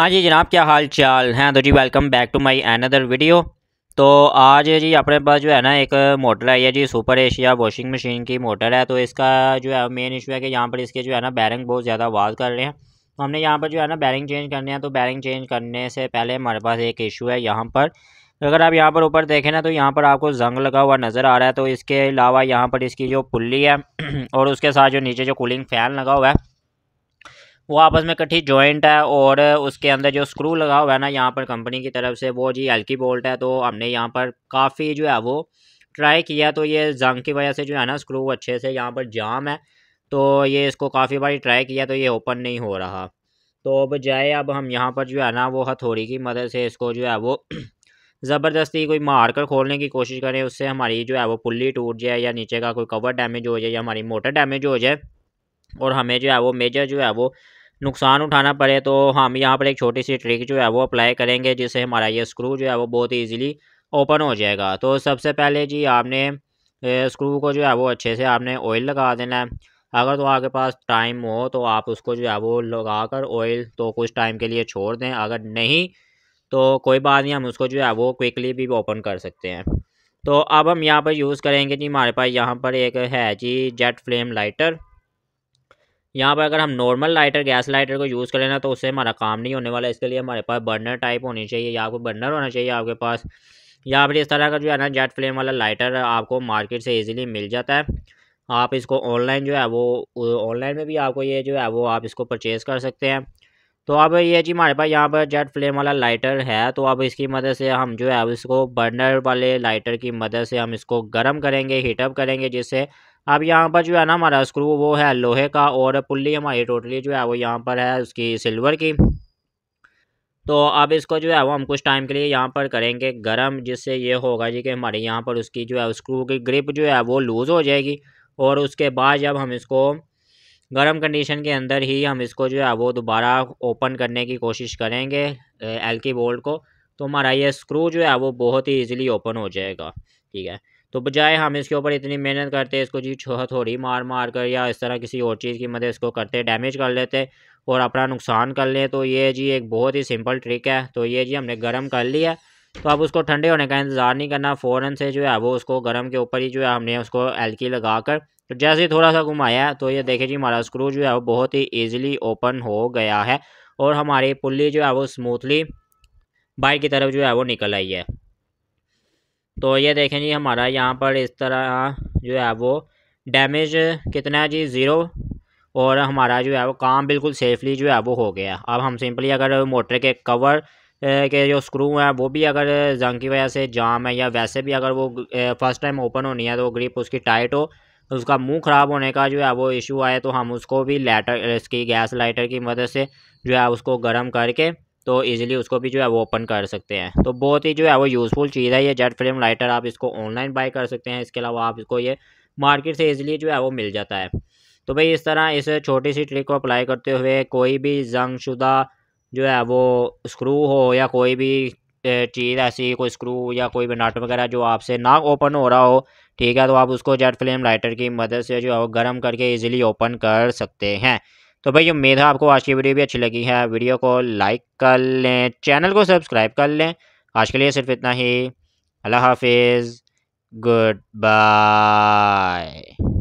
हाँ जी जनाब क्या हाल चाल हैं हाँ तो जी welcome back to my another video तो आज जी अपने पास जो है ना एक मोटर आई है जी सुपर एशिया वॉशिंग मशीन की मोटर है तो इसका जो है मेन इशू है कि यहाँ पर इसके जो है ना बैरिंग बहुत ज़्यादा आवाज़ कर रहे हैं तो हमने यहाँ पर जो है ना बैरिंग चेंज करने हैं तो बैरिंग चेंज करने से पहले हमारे पास एक इशू है यहाँ पर अगर आप यहाँ पर ऊपर देखें ना तो यहाँ पर आपको जंग लगा हुआ नज़र आ रहा है तो इसके अलावा यहाँ पर इसकी जो पुल्ली है और उसके साथ जो नीचे जो कूलिंग फ़ैन लगा हुआ है वो आपस में इकट्ठी जॉइंट है और उसके अंदर जो स्क्रू लगा हुआ है ना यहाँ पर कंपनी की तरफ से वो जी हल्की बोल्ट है तो हमने यहाँ पर काफ़ी जो है वो ट्राई किया तो ये जंग की वजह से जो है ना स्क्रू अच्छे से यहाँ पर जाम है तो ये इसको काफ़ी बार ट्राई किया तो ये ओपन नहीं हो रहा तो अब जाए अब हम यहाँ पर जो है ना वो हथौड़ी की मदद से इसको जो है वो ज़बरदस्ती कोई मार कर खोलने की कोशिश करें उससे हमारी जो है वो पुल्ली टूट जाए या नीचे का कोई कवर डैमेज हो जाए या हमारी मोटर डैमेज हो जाए और हमें जो है वो मेजर जो है वो नुकसान उठाना पड़े तो हम यहाँ पर एक छोटी सी ट्रिक जो है वो अप्लाई करेंगे जिससे हमारा ये स्क्रू जो है वो बहुत ईजिली ओपन हो जाएगा तो सबसे पहले जी आपने स्क्रू को जो है वो अच्छे से आपने ऑयल लगा देना है अगर तो आपके पास टाइम हो तो आप उसको जो है वो लगा कर ऑयल तो कुछ टाइम के लिए छोड़ दें अगर नहीं तो कोई बात नहीं हम उसको जो है वो क्विकली भी ओपन कर सकते हैं तो अब हम यहाँ पर यूज़ करेंगे जी हमारे पास यहाँ पर एक है जी जेट फ्लेम लाइटर यहाँ पर अगर हम नॉर्मल लाइटर गैस लाइटर को यूज़ करें ना तो उससे हमारा काम नहीं होने वाला इसके लिए हमारे पास बर्नर टाइप होनी चाहिए या आपको बर्नर होना चाहिए आपके पास या फिर इस तरह का जो है ना जेट फ्लेम वाला लाइटर आपको मार्केट से ईजिली मिल जाता है आप इसको ऑनलाइन जो है वो ऑनलाइन में भी आपको ये जो है वो आप इसको परचेज़ कर सकते हैं तो अब ये जी हमारे पास यहाँ पर जेट फ्लेम वाला लाइटर है तो अब इसकी मदद से हम जो है इसको बर्नर वाले लाइटर की मदद से हम इसको गर्म करेंगे हीटअप करेंगे जिससे अब यहाँ पर जो है ना हमारा स्क्रू वो है लोहे का और पुल्ली हमारी टोटली जो है वो यहाँ पर है उसकी सिल्वर की तो अब इसको जो है वो हम कुछ टाइम के लिए यहाँ पर करेंगे गर्म जिससे ये होगा जी कि हमारे यहाँ पर उसकी जो है स्क्रू की ग्रिप जो है वो लूज़ हो जाएगी और उसके बाद जब हम इसको गर्म कंडीशन के अंदर ही हम इसको जो है वो दोबारा ओपन करने की कोशिश करेंगे एल की बोल्ट को तो हमारा ये स्क्रू जो है वो बहुत ही ईजिली ओपन हो जाएगा ठीक है तो बजाय हम इसके ऊपर इतनी मेहनत करते इसको जी थोड़ी मार मार कर या इस तरह किसी और चीज़ की मदद इसको करते डैमेज कर लेते और अपना नुकसान कर लें तो ये जी एक बहुत ही सिंपल ट्रिक है तो ये जी हमने गर्म कर लिया तो अब उसको ठंडे होने का इंतज़ार नहीं करना फ़ौरन से जो है वो उसको गर्म के ऊपर ही जो है हमने उसको एल्की लगा कर तो जैसे ही थोड़ा सा घुमाया तो ये देखे जी हमारा स्क्रू जो है वो बहुत ही ईजिली ओपन हो गया है और हमारी पुल्ली जो है वो स्मूथली बाइक की तरफ जो है वो निकल आई है तो ये देखें जी हमारा यहाँ पर इस तरह जो है वो डैमेज कितना है जी ज़ीरो और हमारा जो है वो काम बिल्कुल सेफली जो है वो हो गया अब हम सिंपली अगर मोटर के कवर के जो स्क्रू हैं वो भी अगर जंग की वजह से जाम है या वैसे भी अगर वो फर्स्ट टाइम ओपन होनी है तो ग्रिप उसकी टाइट हो तो उसका मुंह ख़राब होने का जो है वो इशू आए तो हम उसको भी लाइटर इसकी गैस लाइटर की मदद से जो है उसको गर्म करके तो ईजिली उसको भी जो है वो ओपन कर सकते हैं तो बहुत ही जो है वो यूज़फुल चीज़ है ये जेट फ्लेम लाइटर आप इसको ऑनलाइन बाई कर सकते हैं इसके अलावा आप इसको ये मार्केट से ईजिली जो है वो मिल जाता है तो भाई इस तरह इस छोटी सी ट्रिक को अप्लाई करते हुए कोई भी जंगशुदा जो है वो स्क्रू हो या कोई भी चीज़ ऐसी कोई स्क्रू या कोई भी नट वगैरह जो आपसे ना ओपन हो रहा हो ठीक है तो आप उसको जेट फ्लेम लाइटर की मदद से जो है वो गर्म करके ईज़िली ओपन कर सकते हैं तो भाई उम्मीद है आपको आज की वीडियो भी अच्छी लगी है वीडियो को लाइक कर लें चैनल को सब्सक्राइब कर लें आज के लिए सिर्फ इतना ही अल्लाह हाफिज़ गुड बाय